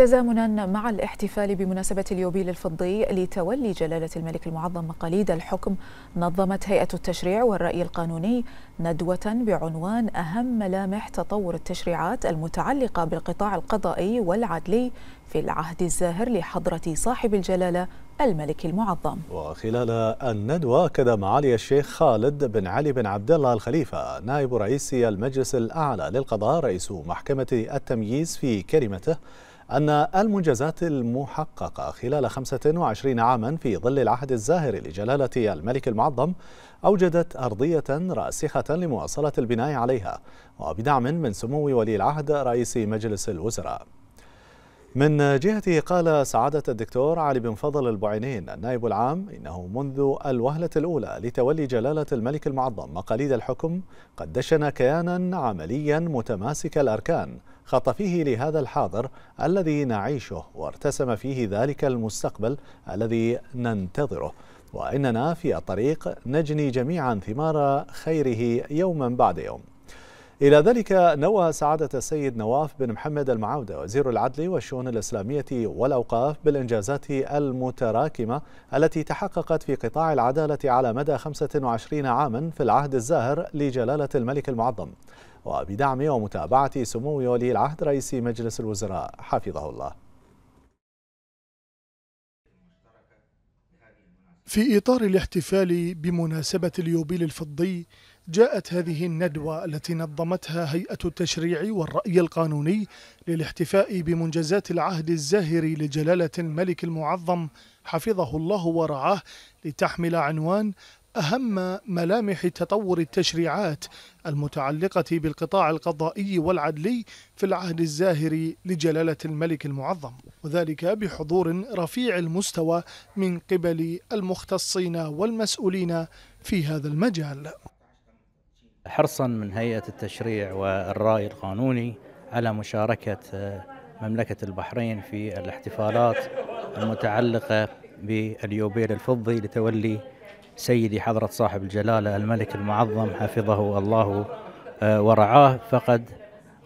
تزامنا مع الاحتفال بمناسبة اليوبيل الفضي لتولي جلالة الملك المعظم مقاليد الحكم نظمت هيئة التشريع والرأي القانوني ندوة بعنوان أهم ملامح تطور التشريعات المتعلقة بالقطاع القضائي والعدلي في العهد الزاهر لحضرة صاحب الجلالة الملك المعظم وخلال الندوة أكد معالي الشيخ خالد بن علي بن عبد الله الخليفة نائب رئيس المجلس الأعلى للقضاء رئيس محكمة التمييز في كلمته أن المنجزات المحققة خلال 25 عاما في ظل العهد الزاهر لجلالة الملك المعظم أوجدت أرضية راسخة لمواصلة البناء عليها وبدعم من سمو ولي العهد رئيس مجلس الوزراء من جهته قال سعادة الدكتور علي بن فضل البعينين النائب العام إنه منذ الوهلة الأولى لتولي جلالة الملك المعظم مقاليد الحكم قد دشن كيانا عمليا متماسك الأركان خطفه لهذا الحاضر الذي نعيشه وارتسم فيه ذلك المستقبل الذي ننتظره وإننا في الطريق نجني جميعا ثمار خيره يوما بعد يوم إلى ذلك نوه سعادة السيد نواف بن محمد المعاودة وزير العدل والشؤون الإسلامية والأوقاف بالإنجازات المتراكمة التي تحققت في قطاع العدالة على مدى 25 عاما في العهد الزاهر لجلالة الملك المعظم وبدعم ومتابعة سمو ولي العهد رئيس مجلس الوزراء حفظه الله في إطار الاحتفال بمناسبة اليوبيل الفضي جاءت هذه الندوة التي نظمتها هيئة التشريع والرأي القانوني للاحتفاء بمنجزات العهد الزاهر لجلالة الملك المعظم حفظه الله ورعاه لتحمل عنوان أهم ملامح تطور التشريعات المتعلقة بالقطاع القضائي والعدلي في العهد الزاهر لجلالة الملك المعظم وذلك بحضور رفيع المستوى من قبل المختصين والمسؤولين في هذا المجال حرصا من هيئة التشريع والرأي القانوني على مشاركة آه، مملكة البحرين في الاحتفالات المتعلقة باليوبيل الفضي لتولي سيدي حضرة صاحب الجلالة الملك المعظم حفظه الله آه، ورعاه فقد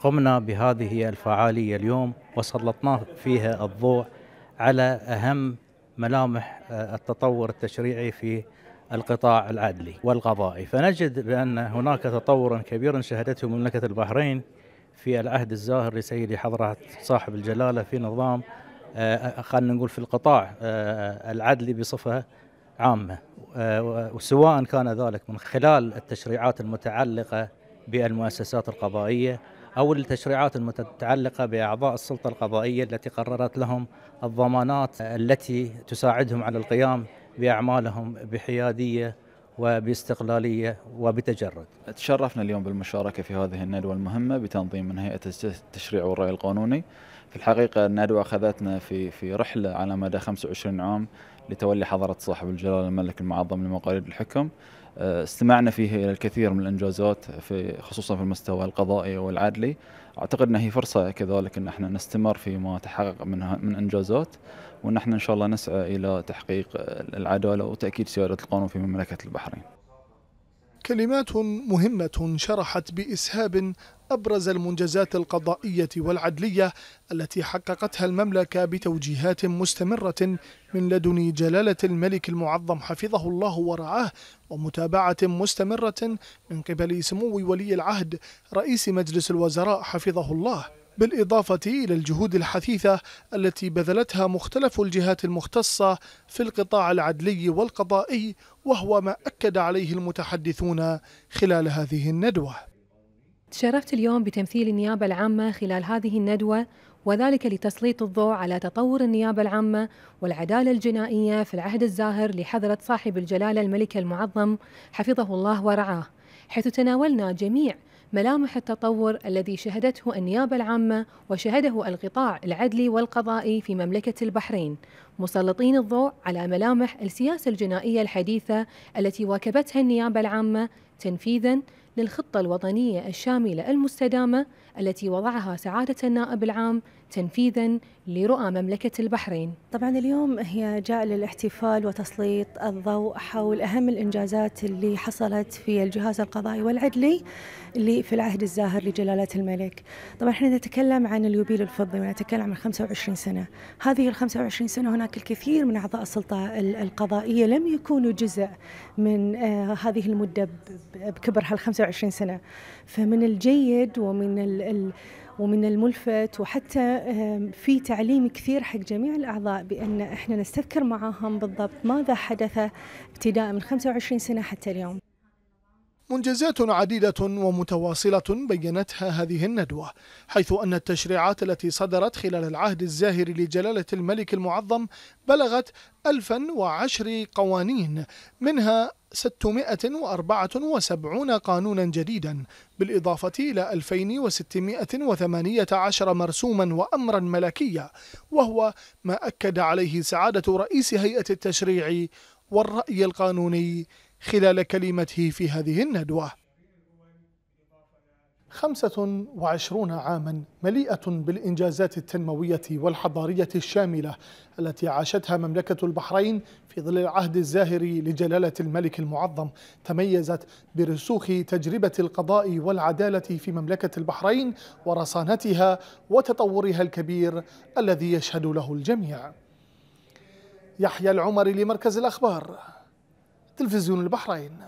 قمنا بهذه الفعالية اليوم وسلطنا فيها الضوء على أهم ملامح آه، التطور التشريعي في القطاع العدلي والقضائي فنجد بأن هناك تطورا كبيرا شهدته مملكة البحرين في العهد الزاهر لسيدي حضرة صاحب الجلالة في نظام آه، خلينا نقول في القطاع آه، العدلي بصفة عامة آه، وسواء كان ذلك من خلال التشريعات المتعلقة بالمؤسسات القضائية أو التشريعات المتعلقة بأعضاء السلطة القضائية التي قررت لهم الضمانات التي تساعدهم على القيام باعمالهم بحياديه وباستقلاليه وبتجرد. تشرفنا اليوم بالمشاركه في هذه الندوه المهمه بتنظيم من هيئه التشريع والراي القانوني. في الحقيقه الندوه اخذتنا في في رحله على مدى 25 عام لتولي حضره صاحب الجلاله الملك المعظم لمقاليد الحكم. آه، استمعنا فيه الى الكثير من الانجازات في خصوصا في المستوى القضائي والعدلي اعتقد انها هي فرصه كذلك ان احنا نستمر فيما تحقق من من انجازات وان احنا ان شاء الله نسعى الى تحقيق العداله وتاكيد سياده القانون في مملكه البحرين كلمات مهمة شرحت بإسهاب أبرز المنجزات القضائية والعدلية التي حققتها المملكة بتوجيهات مستمرة من لدن جلالة الملك المعظم حفظه الله ورعاه ومتابعة مستمرة من قبل سمو ولي العهد رئيس مجلس الوزراء حفظه الله بالإضافة إلى الجهود الحثيثة التي بذلتها مختلف الجهات المختصة في القطاع العدلي والقضائي وهو ما أكد عليه المتحدثون خلال هذه الندوة تشرفت اليوم بتمثيل النيابة العامة خلال هذه الندوة وذلك لتسليط الضوء على تطور النيابة العامة والعدالة الجنائية في العهد الزاهر لحضرة صاحب الجلالة الملك المعظم حفظه الله ورعاه حيث تناولنا جميع ملامح التطور الذي شهدته النيابة العامة وشهده القطاع العدلي والقضائي في مملكة البحرين مسلطين الضوء على ملامح السياسة الجنائية الحديثة التي واكبتها النيابة العامة تنفيذاً للخطة الوطنية الشاملة المستدامة التي وضعها سعادة النائب العام تنفيذا لرؤى مملكة البحرين طبعا اليوم هي جاء للاحتفال وتسليط الضوء حول أهم الإنجازات اللي حصلت في الجهاز القضائي والعدلي اللي في العهد الزاهر لجلالة الملك طبعا احنا نتكلم عن اليوبيل الفضي ونتكلم عن 25 سنة هذه ال 25 سنة هناك الكثير من أعضاء السلطة القضائية لم يكونوا جزء من آه، هذه المدة بكبر هال 25 سنة فمن الجيد ومن ال ومن الملفت وحتى في تعليم كثير حق جميع الأعضاء بأن إحنا نستذكر معهم بالضبط ماذا حدث ابتداء من 25 سنة حتى اليوم منجزات عديدة ومتواصلة بينتها هذه الندوة حيث أن التشريعات التي صدرت خلال العهد الزاهر لجلالة الملك المعظم بلغت 1010 قوانين منها 674 قانونا جديدا بالإضافة إلى 2618 مرسوما وأمرا ملكيا وهو ما أكد عليه سعادة رئيس هيئة التشريع والرأي القانوني خلال كلمته في هذه الندوة خمسة وعشرون عاما مليئة بالإنجازات التنموية والحضارية الشاملة التي عاشتها مملكة البحرين في ظل العهد الزاهر لجلالة الملك المعظم تميزت برسوخ تجربة القضاء والعدالة في مملكة البحرين ورصانتها وتطورها الكبير الذي يشهد له الجميع يحيى العمر لمركز الأخبار تلفزيون البحرين